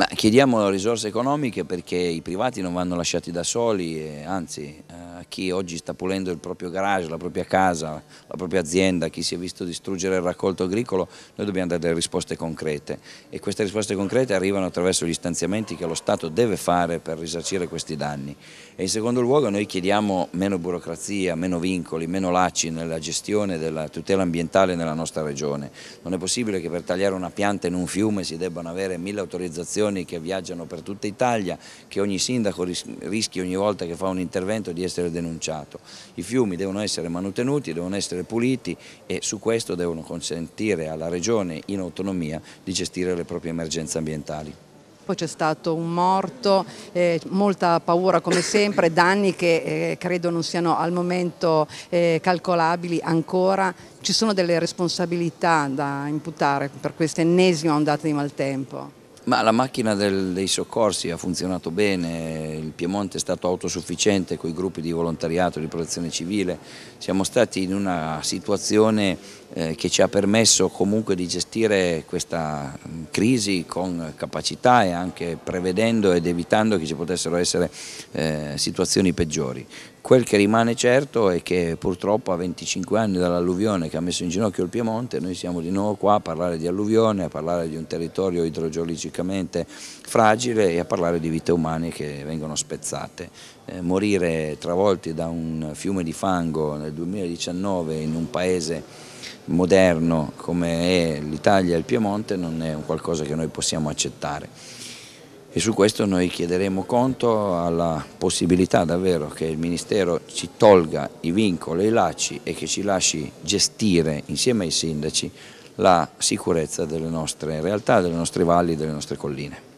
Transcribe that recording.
Ma chiediamo risorse economiche perché i privati non vanno lasciati da soli, anzi a eh, chi oggi sta pulendo il proprio garage, la propria casa, la propria azienda, chi si è visto distruggere il raccolto agricolo, noi dobbiamo dare delle risposte concrete e queste risposte concrete arrivano attraverso gli stanziamenti che lo Stato deve fare per risarcire questi danni. E in secondo luogo noi chiediamo meno burocrazia, meno vincoli, meno lacci nella gestione della tutela ambientale nella nostra regione. Non è possibile che per tagliare una pianta in un fiume si debbano avere mille autorizzazioni associazioni che viaggiano per tutta Italia, che ogni sindaco rischia ogni volta che fa un intervento di essere denunciato. I fiumi devono essere manutenuti, devono essere puliti e su questo devono consentire alla Regione in autonomia di gestire le proprie emergenze ambientali poi c'è stato un morto, eh, molta paura come sempre, danni che eh, credo non siano al momento eh, calcolabili ancora. Ci sono delle responsabilità da imputare per questa ennesima ondata di maltempo? Ma la macchina del, dei soccorsi ha funzionato bene, il Piemonte è stato autosufficiente con i gruppi di volontariato, di protezione civile, siamo stati in una situazione eh, che ci ha permesso comunque di gestire questa mm, crisi con capacità e anche prevedendo ed evitando che ci potessero essere eh, situazioni peggiori. Quel che rimane certo è che purtroppo a 25 anni dall'alluvione che ha messo in ginocchio il Piemonte noi siamo di nuovo qua a parlare di alluvione, a parlare di un territorio idrogeologicamente fragile e a parlare di vite umane che vengono spezzate. Eh, morire travolti da un fiume di fango nel 2019 in un paese moderno come è l'Italia e il Piemonte non è un qualcosa che noi possiamo accettare e su questo noi chiederemo conto alla possibilità davvero che il Ministero ci tolga i vincoli e i lacci e che ci lasci gestire insieme ai sindaci la sicurezza delle nostre realtà, delle nostre valli, delle nostre colline.